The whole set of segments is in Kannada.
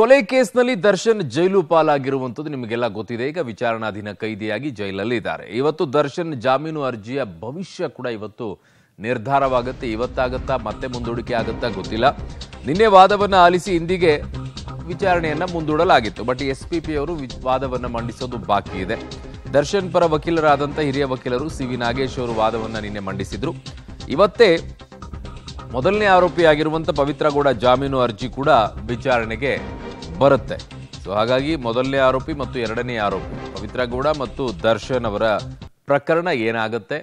ಕೊಲೆ ಕೇಸ್ನಲ್ಲಿ ದರ್ಶನ್ ಜೈಲು ಪಾಲಾಗಿರುವಂಥದ್ದು ನಿಮಗೆಲ್ಲ ಗೊತ್ತಿದೆ ಈಗ ವಿಚಾರಣಾಧೀನ ಕೈದಿಯಾಗಿ ಜೈಲಲ್ಲಿದ್ದಾರೆ ಇವತ್ತು ದರ್ಶನ್ ಜಾಮೀನು ಅರ್ಜಿಯ ಭವಿಷ್ಯ ಕೂಡ ಇವತ್ತು ನಿರ್ಧಾರವಾಗುತ್ತೆ ಇವತ್ತಾಗತ್ತಾ ಮತ್ತೆ ಮುಂದೂಡಿಕೆ ಆಗುತ್ತಾ ಗೊತ್ತಿಲ್ಲ ನಿನ್ನೆ ವಾದವನ್ನು ಆಲಿಸಿ ಇಂದಿಗೆ ವಿಚಾರಣೆಯನ್ನು ಮುಂದೂಡಲಾಗಿತ್ತು ಬಟ್ ಎಸ್ ಪಿ ಪಿ ಅವರು ವಾದವನ್ನು ಮಂಡಿಸೋದು ಬಾಕಿ ಇದೆ ದರ್ಶನ್ ಪರ ವಕೀಲರಾದಂಥ ಹಿರಿಯ ವಕೀಲರು ಸಿ ವಿ ನಾಗೇಶ್ ಅವರು ವಾದವನ್ನು ನಿನ್ನೆ ಮಂಡಿಸಿದ್ರು ಇವತ್ತೇ ಮೊದಲನೇ ಆರೋಪಿಯಾಗಿರುವಂಥ ಪವಿತ್ರಗೌಡ ಜಾಮೀನು ಅರ್ಜಿ ಕೂಡ ವಿಚಾರಣೆಗೆ ಬರುತ್ತೆ ಸೊ ಹಾಗಾಗಿ ಮೊದಲನೇ ಆರೋಪಿ ಮತ್ತು ಎರಡನೇ ಆರೋಪಿ ಪವಿತ್ರ ಗೌಡ ಮತ್ತು ದರ್ಶನ್ ಅವರ ಪ್ರಕರಣ ಏನಾಗುತ್ತೆ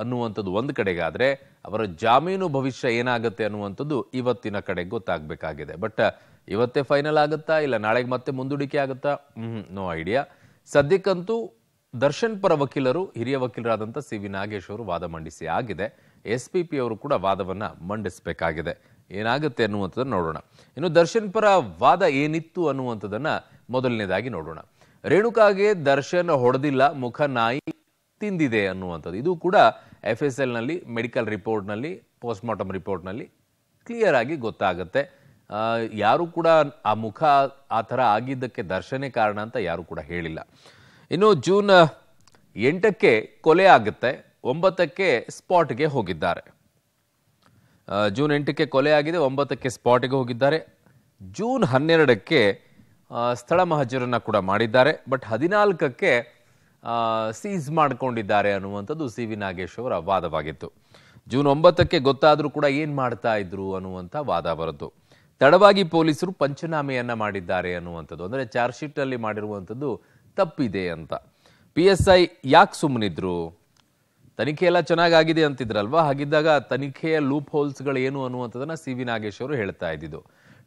ಅನ್ನುವಂಥದ್ದು ಒಂದು ಕಡೆಗಾದರೆ ಅವರ ಜಾಮೀನು ಭವಿಷ್ಯ ಏನಾಗುತ್ತೆ ಅನ್ನುವಂಥದ್ದು ಇವತ್ತಿನ ಕಡೆ ಗೊತ್ತಾಗಬೇಕಾಗಿದೆ ಬಟ್ ಇವತ್ತೇ ಫೈನಲ್ ಆಗುತ್ತಾ ಇಲ್ಲ ನಾಳೆಗೆ ಮತ್ತೆ ಮುಂದೂಡಿಕೆ ಆಗುತ್ತಾ ನೋ ಐಡಿಯಾ ಸದ್ಯಕ್ಕಂತೂ ದರ್ಶನ್ ಪರ ವಕೀಲರು ಹಿರಿಯ ವಕೀಲರಾದಂಥ ಸಿ ವಿ ನಾಗೇಶ್ ಅವರು ವಾದ ಮಂಡಿಸಿ ಆಗಿದೆ ಎಸ್ ಪಿ ಪಿ ಅವರು ಕೂಡ ವಾದವನ್ನು ಮಂಡಿಸಬೇಕಾಗಿದೆ ಏನಾಗುತ್ತೆ ಅನ್ನುವಂಥದ್ದನ್ನು ನೋಡೋಣ ಇನ್ನು ದರ್ಶನ್ ಪರ ವಾದ ಏನಿತ್ತು ಅನ್ನುವಂಥದ್ದನ್ನು ಮೊದಲನೇದಾಗಿ ನೋಡೋಣ ರೇಣುಕಾಗೆ ದರ್ಶನ್ ಹೊಡೆದಿಲ್ಲ ಮುಖ ನಾಯಿ ತಿಂದಿದೆ ಅನ್ನುವಂಥದ್ದು ಇದು ಕೂಡ ಎಫ್ ಎಸ್ ಎಲ್ನಲ್ಲಿ ಮೆಡಿಕಲ್ ರಿಪೋರ್ಟ್ನಲ್ಲಿ ಪೋಸ್ಟ್ಮಾರ್ಟಮ್ ರಿಪೋರ್ಟ್ನಲ್ಲಿ ಕ್ಲಿಯರ್ ಆಗಿ ಗೊತ್ತಾಗುತ್ತೆ ಯಾರು ಕೂಡ ಆ ಮುಖ ಆ ಥರ ಆಗಿದ್ದಕ್ಕೆ ದರ್ಶನೇ ಕಾರಣ ಅಂತ ಯಾರು ಕೂಡ ಹೇಳಿಲ್ಲ ಇನ್ನು ಜೂನ್ ಎಂಟಕ್ಕೆ ಕೊಲೆ ಆಗುತ್ತೆ ಒಂಬತ್ತಕ್ಕೆ ಸ್ಪಾಟ್ಗೆ ಹೋಗಿದ್ದಾರೆ ಜೂನ್ ಎಂಟಕ್ಕೆ ಆಗಿದೆ ಒಂಬತ್ತಕ್ಕೆ ಸ್ಪಾಟಿಗೆ ಹೋಗಿದ್ದಾರೆ ಜೂನ್ ಹನ್ನೆರಡಕ್ಕೆ ಸ್ಥಳ ಮಹಜರನ್ನು ಕೂಡ ಮಾಡಿದ್ದಾರೆ ಬಟ್ ಹದಿನಾಲ್ಕಕ್ಕೆ ಸೀಸ್ ಮಾಡಿಕೊಂಡಿದ್ದಾರೆ ಅನ್ನುವಂಥದ್ದು ಸಿ ವಿ ನಾಗೇಶ್ ಅವರ ವಾದವಾಗಿತ್ತು ಜೂನ್ ಒಂಬತ್ತಕ್ಕೆ ಗೊತ್ತಾದರೂ ಕೂಡ ಏನು ಮಾಡ್ತಾ ಇದ್ರು ಅನ್ನುವಂಥ ವಾದ ಬರದ್ದು ತಡವಾಗಿ ಪೊಲೀಸರು ಪಂಚನಾಮೆಯನ್ನು ಮಾಡಿದ್ದಾರೆ ಅನ್ನುವಂಥದ್ದು ಅಂದರೆ ಚಾರ್ಜ್ ಶೀಟಲ್ಲಿ ಮಾಡಿರುವಂಥದ್ದು ತಪ್ಪಿದೆ ಅಂತ ಪಿ ಎಸ್ ಐ ಯಾಕೆ ಸುಮ್ಮನಿದ್ರು ತನಿಖೆ ಎಲ್ಲ ಚೆನ್ನಾಗಾಗಿದೆ ಅಂತಿದ್ರಲ್ವಾ ಹಾಗಿದ್ದಾಗ ತನಿಖೆಯ ಲೂಪ್ ಹೋಲ್ಸ್ಗಳು ಏನು ಅನ್ನುವಂಥದ್ದನ್ನ ಸಿ ವಿ ನಾಗೇಶ್ ಅವರು ಹೇಳ್ತಾ ಇದ್ದಿದ್ದು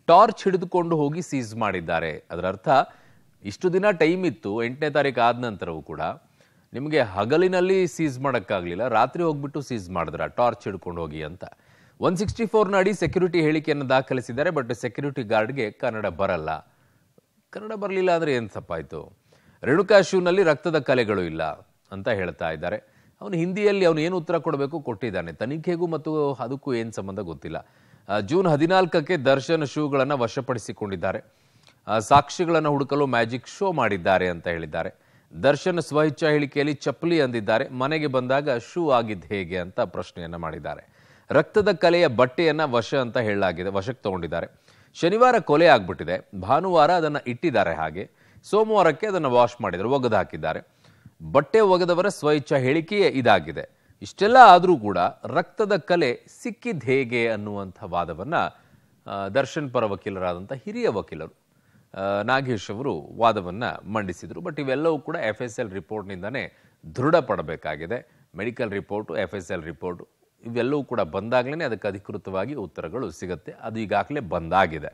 ಟಾರ್ಚ್ ಹಿಡಿದುಕೊಂಡು ಹೋಗಿ ಸೀಸ್ ಮಾಡಿದ್ದಾರೆ ಅದರ ಅರ್ಥ ಇಷ್ಟು ದಿನ ಟೈಮ್ ಇತ್ತು ಎಂಟನೇ ತಾರೀಕು ಆದ ನಂತರವೂ ಕೂಡ ನಿಮಗೆ ಹಗಲಿನಲ್ಲಿ ಸೀಸ್ ಮಾಡೋಕ್ಕಾಗಲಿಲ್ಲ ರಾತ್ರಿ ಹೋಗ್ಬಿಟ್ಟು ಸೀಸ್ ಮಾಡಿದ್ರ ಟಾರ್ಚ್ ಹಿಡ್ಕೊಂಡು ಹೋಗಿ ಅಂತ ಒನ್ ಸಿಕ್ಸ್ಟಿ ಫೋರ್ನ ಅಡಿ ಸೆಕ್ಯೂರಿಟಿ ಹೇಳಿಕೆಯನ್ನು ದಾಖಲಿಸಿದ್ದಾರೆ ಬಟ್ ಸೆಕ್ಯೂರಿಟಿ ಗಾರ್ಡ್ಗೆ ಕನ್ನಡ ಬರಲ್ಲ ಕನ್ನಡ ಬರಲಿಲ್ಲ ಅಂದರೆ ಏನು ತಪ್ಪಾಯಿತು ರೇಣುಕಾ ಶೂನಲ್ಲಿ ರಕ್ತದ ಕಲೆಗಳು ಇಲ್ಲ ಅಂತ ಹೇಳ್ತಾ ಇದ್ದಾರೆ ಅವನು ಹಿಂದಿಯಲ್ಲಿ ಅವನು ಏನು ಉತ್ತರ ಕೊಡಬೇಕು ಕೊಟ್ಟಿದ್ದಾನೆ ತನಿಖೆಗೂ ಮತ್ತು ಅದಕ್ಕೂ ಏನು ಸಂಬಂಧ ಗೊತ್ತಿಲ್ಲ ಜೂನ್ ಹದಿನಾಲ್ಕಕ್ಕೆ ದರ್ಶನ್ ಶೂಗಳನ್ನು ವಶಪಡಿಸಿಕೊಂಡಿದ್ದಾರೆ ಸಾಕ್ಷಿಗಳನ್ನು ಹುಡುಕಲು ಮ್ಯಾಜಿಕ್ ಶೋ ಮಾಡಿದ್ದಾರೆ ಅಂತ ಹೇಳಿದ್ದಾರೆ ದರ್ಶನ್ ಇಚ್ಛಾ ಹೇಳಿಕೆಯಲ್ಲಿ ಚಪ್ಪಲಿ ಅಂದಿದ್ದಾರೆ ಮನೆಗೆ ಬಂದಾಗ ಶೂ ಆಗಿದ್ದು ಹೇಗೆ ಅಂತ ಪ್ರಶ್ನೆಯನ್ನು ಮಾಡಿದ್ದಾರೆ ರಕ್ತದ ಕಲೆಯ ಬಟ್ಟೆಯನ್ನು ವಶ ಅಂತ ಹೇಳಲಾಗಿದೆ ವಶಕ್ಕೆ ತಗೊಂಡಿದ್ದಾರೆ ಶನಿವಾರ ಕೊಲೆ ಆಗ್ಬಿಟ್ಟಿದೆ ಭಾನುವಾರ ಅದನ್ನು ಇಟ್ಟಿದ್ದಾರೆ ಹಾಗೆ ಸೋಮವಾರಕ್ಕೆ ಅದನ್ನು ವಾಶ್ ಮಾಡಿದರು ಒಗೆದು ಹಾಕಿದ್ದಾರೆ ಬಟ್ಟೆ ಒಗೆದವರ ಸ್ವಇಚ್ಛಾ ಹೇಳಿಕೆಯೇ ಇದಾಗಿದೆ ಇಷ್ಟೆಲ್ಲ ಆದರೂ ಕೂಡ ರಕ್ತದ ಕಲೆ ಸಿಕ್ಕಿದ ಹೇಗೆ ಅನ್ನುವಂಥ ವಾದವನ್ನು ದರ್ಶನ್ ಪರ ವಕೀಲರಾದಂಥ ಹಿರಿಯ ವಕೀಲರು ನಾಗೇಶ್ ಅವರು ವಾದವನ್ನು ಮಂಡಿಸಿದರು ಬಟ್ ಇವೆಲ್ಲವೂ ಕೂಡ ಎಫ್ ಎಸ್ ಎಲ್ ರಿಪೋರ್ಟ್ನಿಂದನೇ ದೃಢಪಡಬೇಕಾಗಿದೆ medical report F S L report ಇವೆಲ್ಲವೂ ಕೂಡ ಬಂದಾಗಲೇ ಅದಕ್ಕೆ ಅಧಿಕೃತವಾಗಿ ಉತ್ತರಗಳು ಸಿಗುತ್ತೆ ಅದು ಈಗಾಗಲೇ ಬಂದಾಗಿದೆ